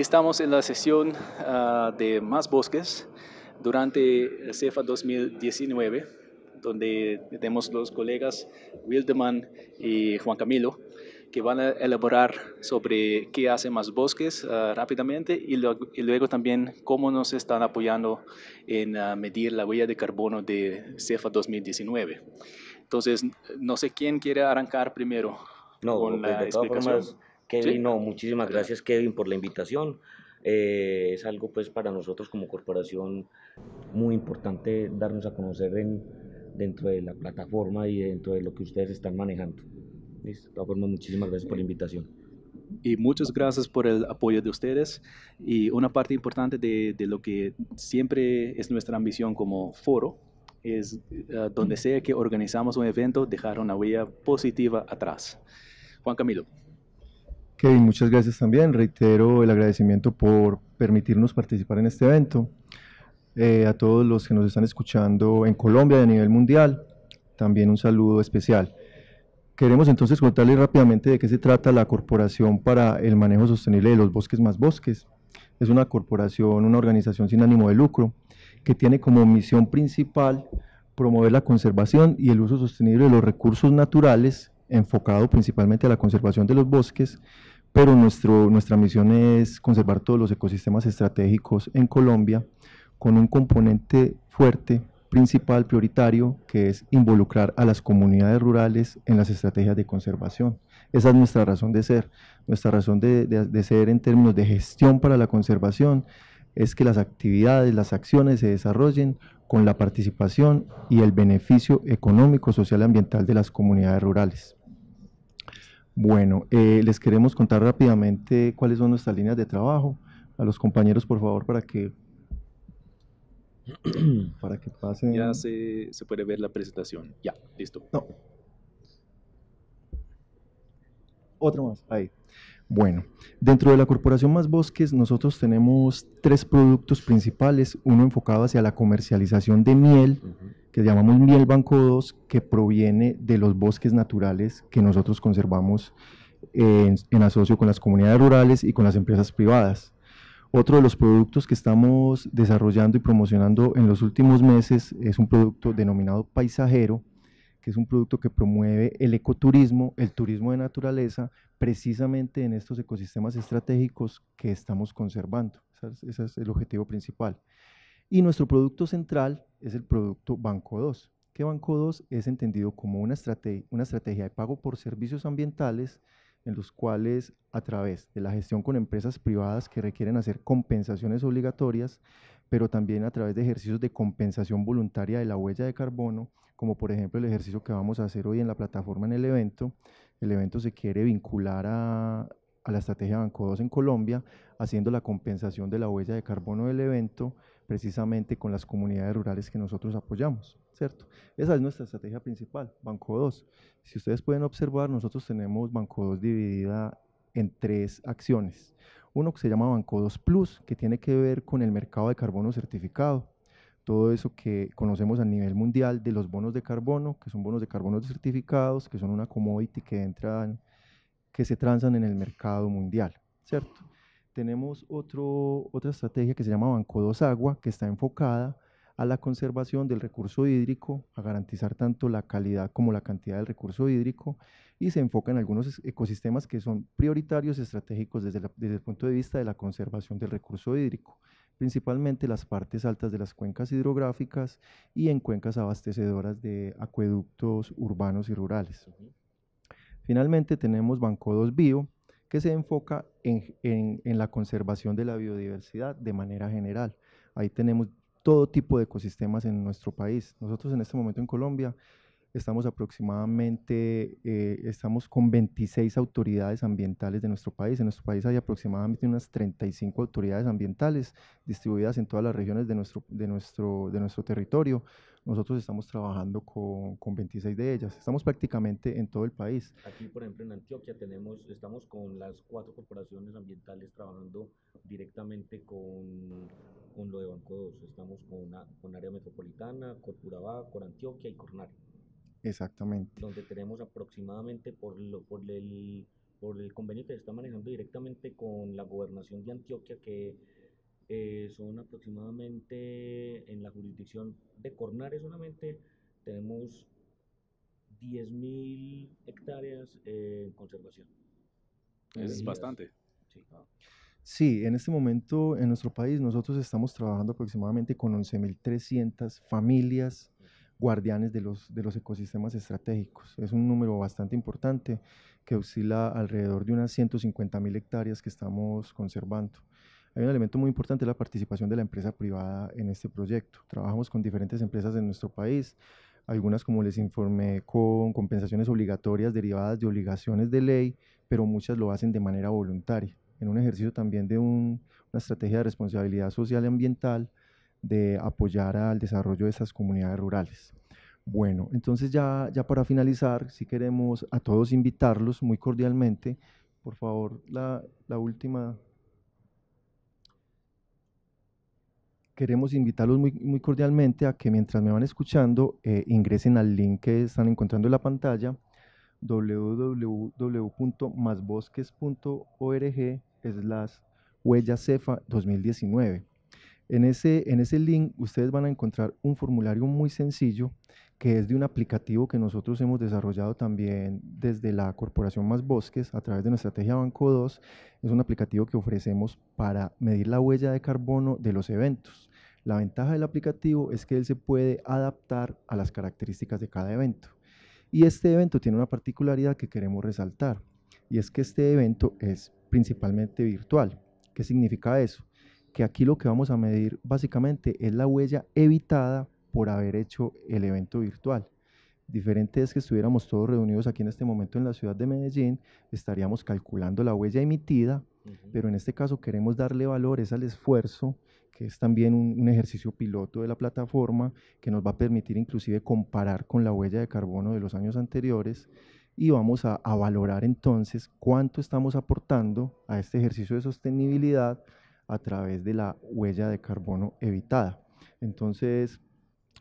Estamos en la sesión ah, de Más Bosques durante CEFA 2019, donde tenemos los colegas Wildeman y Juan Camilo, que van a elaborar sobre qué hace Más Bosques ah, rápidamente y, luego también cómo nos están apoyando en ah, medir la huella de carbono de CEFA 2019. Entonces, no sé quién quiere arrancar primero no, con la explicación. Kevin, no, muchísimas gracias Kevin por la invitación. Eh, es algo pues para nosotros como corporación muy importante darnos a conocer dentro de la plataforma y dentro de lo que ustedes están manejando. ¿Listo? De todas formas, muchísimas gracias por la invitación. Y muchas gracias por el apoyo de ustedes. Y una parte importante de, lo que siempre es nuestra ambición como foro es eh, donde sea que organizamos un evento, dejar una huella positiva atrás. Juan Camilo muchas gracias también. Reitero el agradecimiento por permitirnos participar en este evento. Eh, a todos los que nos están escuchando en Colombia y a nivel mundial, también un saludo especial. Queremos entonces contarles rápidamente de qué se trata la Corporación para el Manejo Sostenible de los Bosques más Bosques. Es una corporación, una organización sin ánimo de lucro, que tiene como misión principal promover la conservación y el uso sostenible de los recursos naturales enfocado principalmente a la conservación de los bosques, pero nuestra misión es conservar todos los ecosistemas estratégicos en Colombia con un componente fuerte, principal, prioritario, que es involucrar a las comunidades rurales en las estrategias de conservación. Esa es nuestra razón de ser. Nuestra razón de, de ser en términos de gestión para la conservación es que las actividades, las acciones se desarrollen con la participación y el beneficio económico, social y ambiental de las comunidades rurales. Bueno, eh, les queremos contar rápidamente cuáles son nuestras líneas de trabajo. A los compañeros, por favor, para que, para que pasen. Ya se, puede ver la presentación. Ya, listo. No. Otro más, ahí. Bueno, dentro de la Corporación Más Bosques nosotros tenemos tres productos principales, uno enfocado hacia la comercialización de miel, que llamamos miel banco 2, que proviene de los bosques naturales que nosotros conservamos eh, en, en asocio con las comunidades rurales y con las empresas privadas. Otro de los productos que estamos desarrollando y promocionando en los últimos meses es un producto denominado paisajero, que es un producto que promueve el ecoturismo, el turismo de naturaleza, precisamente en estos ecosistemas estratégicos que estamos conservando. Ese es, el objetivo principal. Y nuestro producto central es el producto Banco 2, que Banco 2 es entendido como una estrategia de pago por servicios ambientales en los cuales a través de la gestión con empresas privadas que requieren hacer compensaciones obligatorias, pero también a través de ejercicios de compensación voluntaria de la huella de carbono, como por ejemplo el ejercicio que vamos a hacer hoy en la plataforma en el evento. El evento se quiere vincular a, a la estrategia Banco 2 en Colombia, haciendo la compensación de la huella de carbono del evento precisamente con las comunidades rurales que nosotros apoyamos, ¿cierto? Esa es nuestra estrategia principal, Banco 2. Si ustedes pueden observar, nosotros tenemos Banco 2 dividida en tres acciones uno que se llama 2 Plus, que tiene que ver con el mercado de carbono certificado. Todo eso que conocemos a nivel mundial de los bonos de carbono, que son bonos de carbono certificados, que son una commodity que entran, que se transan en el mercado mundial, ¿cierto? Tenemos otro, otra estrategia que se llama 2 Agua, que está enfocada a la conservación del recurso hídrico, a garantizar tanto la calidad como la cantidad del recurso hídrico y se enfoca en algunos ecosistemas que son prioritarios estratégicos desde, el punto de vista de la conservación del recurso hídrico, principalmente las partes altas de las cuencas hidrográficas y en cuencas abastecedoras de acueductos urbanos y rurales. Finalmente tenemos Banco 2 Bio, que se enfoca en, en, la conservación de la biodiversidad de manera general. Ahí tenemos todo tipo de ecosistemas en nuestro país. Nosotros en este momento en Colombia estamos aproximadamente, eh, estamos con 26 autoridades ambientales de nuestro país. En nuestro país hay aproximadamente unas 35 autoridades ambientales distribuidas en todas las regiones de nuestro, de nuestro, de nuestro territorio. Nosotros estamos trabajando con, 26 de ellas. Estamos prácticamente en todo el país. Aquí, por ejemplo, en Antioquia tenemos, estamos con las cuatro corporaciones ambientales trabajando directamente con con lo de Banco 2. Estamos con, una, con área metropolitana, con Antioquia y Cornare. Exactamente. Donde tenemos aproximadamente por, por, el, por convenio que se está manejando directamente con la gobernación de Antioquia, que eh, son aproximadamente en la jurisdicción de Cornare solamente tenemos 10.000 hectáreas en conservación. Es bastante. Sí. Ah. Sí, en este momento en nuestro país nosotros estamos trabajando aproximadamente con 11.300 familias guardianes de los, de los ecosistemas estratégicos. Es un número bastante importante que oscila alrededor de unas 150.000 hectáreas que estamos conservando. Hay un elemento muy importante, la participación de la empresa privada en este proyecto. Trabajamos con diferentes empresas en nuestro país, algunas como les informé con compensaciones obligatorias derivadas de obligaciones de ley, pero muchas lo hacen de manera voluntaria en un ejercicio también de una estrategia de responsabilidad social y ambiental de apoyar al desarrollo de estas comunidades rurales. Bueno, entonces ya, ya para finalizar, si sí queremos a todos invitarlos muy cordialmente, por favor, la, última queremos invitarlos muy, cordialmente a que mientras me van escuchando eh, ingresen al link que están encontrando en la pantalla www.masbosques.org es las Huellas CEFA 2019. En ese, en ese link ustedes van a encontrar un formulario muy sencillo que es de un aplicativo que nosotros hemos desarrollado también desde la Corporación Más Bosques a través de nuestra estrategia Banco 2. Es un aplicativo que ofrecemos para medir la huella de carbono de los eventos. La ventaja del aplicativo es que él se puede adaptar a las características de cada evento. Y este evento tiene una particularidad que queremos resaltar y es que este evento es principalmente virtual. ¿Qué significa eso? Que aquí lo que vamos a medir básicamente es la huella evitada por haber hecho el evento virtual. Diferente es que estuviéramos todos reunidos aquí en este momento en la ciudad de Medellín, estaríamos calculando la huella emitida, pero en este caso queremos darle valores al esfuerzo, que es también un, ejercicio piloto de la plataforma, que nos va a permitir inclusive comparar con la huella de carbono de los años anteriores y vamos a, a valorar entonces cuánto estamos aportando a este ejercicio de sostenibilidad a través de la huella de carbono evitada. Entonces,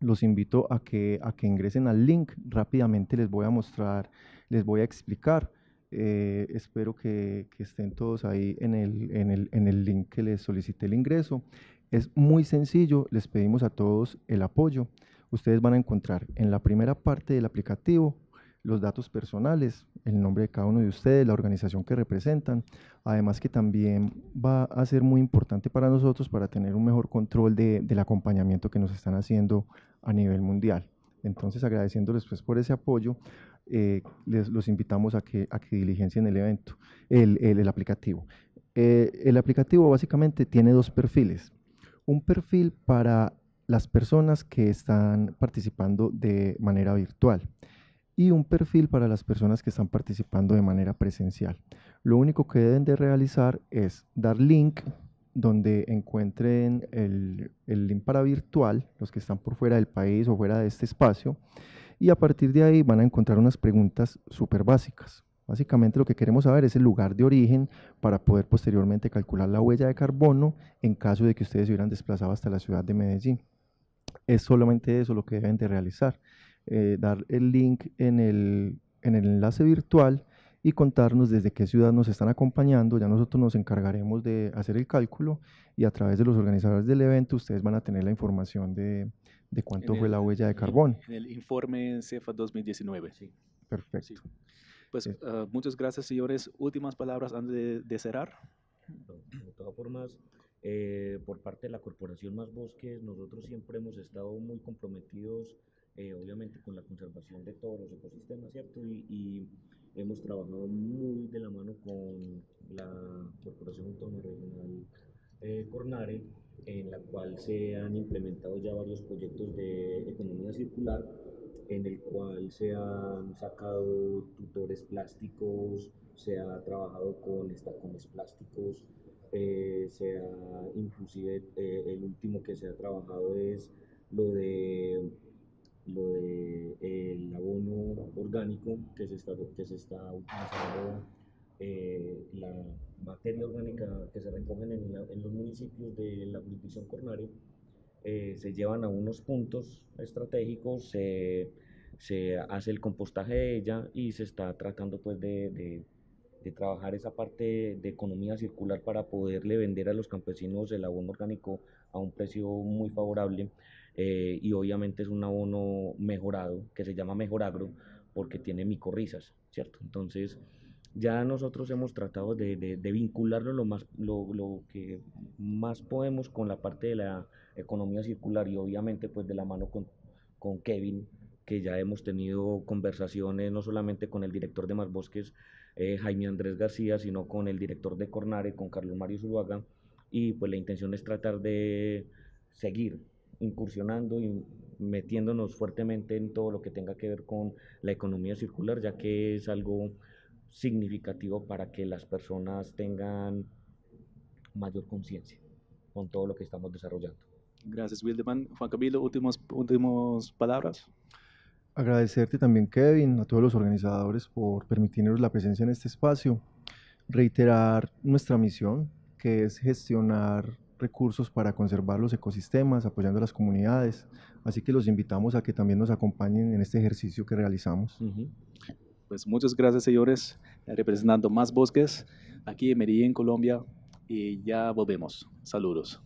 los invito a que, a que ingresen al link. Rápidamente les voy a mostrar, les voy a explicar. Eh, espero que, estén todos ahí en el, en, el, en el link que les solicité el ingreso. Es muy sencillo, les pedimos a todos el apoyo. Ustedes van a encontrar en la primera parte del aplicativo los datos personales, el nombre de cada uno de ustedes, la organización que representan. Además que también va a ser muy importante para nosotros para tener un mejor control del acompañamiento que nos están haciendo a nivel mundial. Entonces agradeciéndoles pues por ese apoyo, eh, les, los invitamos a que, a que diligencien el evento, el, el, aplicativo. Eh, el aplicativo básicamente tiene dos perfiles. Un perfil para las personas que están participando de manera virtual y un perfil para las personas que están participando de manera presencial. Lo único que deben de realizar es dar link donde encuentren el, link para virtual, los que están por fuera del país o fuera de este espacio, y a partir de ahí van a encontrar unas preguntas súper básicas. Básicamente lo que queremos saber es el lugar de origen para poder posteriormente calcular la huella de carbono en caso de que ustedes se hubieran desplazado hasta la ciudad de Medellín. Es solamente eso lo que deben de realizar. Eh, dar el link en el, en el enlace virtual y contarnos desde qué ciudad nos están acompañando. Ya nosotros nos encargaremos de hacer el cálculo y a través de los organizadores del evento ustedes van a tener la información de, de cuánto fue la huella de carbón. En el informe CEFA 2019. Sí. Perfecto. Pues eh. ah, muchas gracias, señores. Últimas palabras antes de, cerrar. De todas formas, eh, por parte de la Corporación Más Bosques, nosotros siempre hemos estado muy comprometidos eh, obviamente con la conservación de todos los ecosistemas, ¿cierto? Y, hemos trabajado muy de la mano con la Corporación Autónoma Regional eh, Cornare, en la cual se han implementado ya varios proyectos de economía circular, en el cual se han sacado tutores plásticos, se ha trabajado con estacones plásticos, eh, se ha, inclusive el último que se ha trabajado es lo de lo del eh, abono orgánico que se está, que se está utilizando, eh, la materia orgánica que se recogen en, los municipios de la jurisdicción cornario, eh, se llevan a unos puntos estratégicos, se, se, hace el compostaje de ella y se está tratando pues de, de trabajar esa parte de economía circular para poderle vender a los campesinos el abono orgánico a un precio muy favorable. Eh, y obviamente es un abono mejorado que se llama Mejor Agro porque tiene micorrizas, ¿cierto? Entonces ya nosotros hemos tratado de, vincularlo lo, más, lo, que más podemos con la parte de la economía circular y obviamente pues de la mano con, Kevin, que ya hemos tenido conversaciones no solamente con el director de Más Bosques, eh, Jaime Andrés García, sino con el director de Cornare, con Carlos Mario Zuluaga, y pues la intención es tratar de seguir incursionando y metiéndonos fuertemente en todo lo que tenga que ver con la economía circular, ya que es algo significativo para que las personas tengan mayor conciencia con todo lo que estamos desarrollando. Gracias, Wildeman. Juan Camilo, últimas palabras. Agradecerte también, Kevin, a todos los organizadores por permitirnos la presencia en este espacio. Reiterar nuestra misión, que es gestionar recursos para conservar los ecosistemas, apoyando a las comunidades. Así que los invitamos a que también nos acompañen en este ejercicio que realizamos. Pues muchas gracias, señores, representando más bosques aquí en Medellín, Colombia, y ya volvemos. Saludos.